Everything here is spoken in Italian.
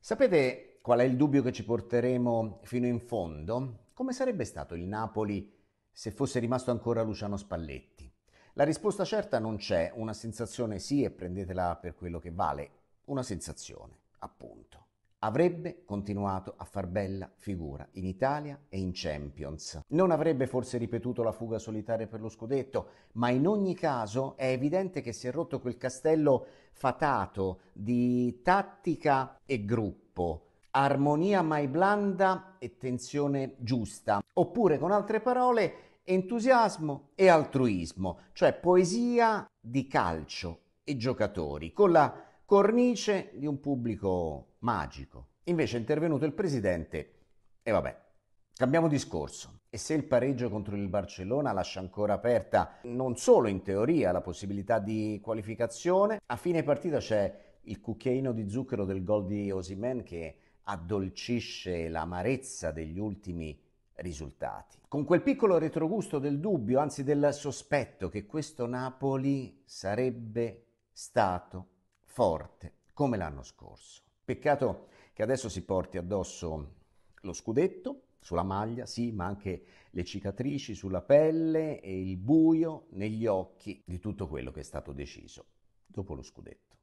Sapete qual è il dubbio che ci porteremo fino in fondo? Come sarebbe stato il Napoli se fosse rimasto ancora Luciano Spalletti? La risposta certa non c'è, una sensazione sì e prendetela per quello che vale, una sensazione, appunto. Avrebbe continuato a far bella figura in Italia e in Champions. Non avrebbe forse ripetuto la fuga solitaria per lo scudetto, ma in ogni caso è evidente che si è rotto quel castello fatato di tattica e gruppo, armonia mai blanda e tensione giusta, oppure con altre parole entusiasmo e altruismo, cioè poesia di calcio e giocatori, con la cornice di un pubblico magico. Invece è intervenuto il presidente e vabbè, cambiamo discorso. E se il pareggio contro il Barcellona lascia ancora aperta non solo in teoria la possibilità di qualificazione, a fine partita c'è il cucchiaino di zucchero del gol di Osimen che addolcisce l'amarezza degli ultimi risultati. Con quel piccolo retrogusto del dubbio, anzi del sospetto che questo Napoli sarebbe stato forte, come l'anno scorso. Peccato che adesso si porti addosso lo scudetto sulla maglia, sì, ma anche le cicatrici sulla pelle e il buio negli occhi di tutto quello che è stato deciso dopo lo scudetto.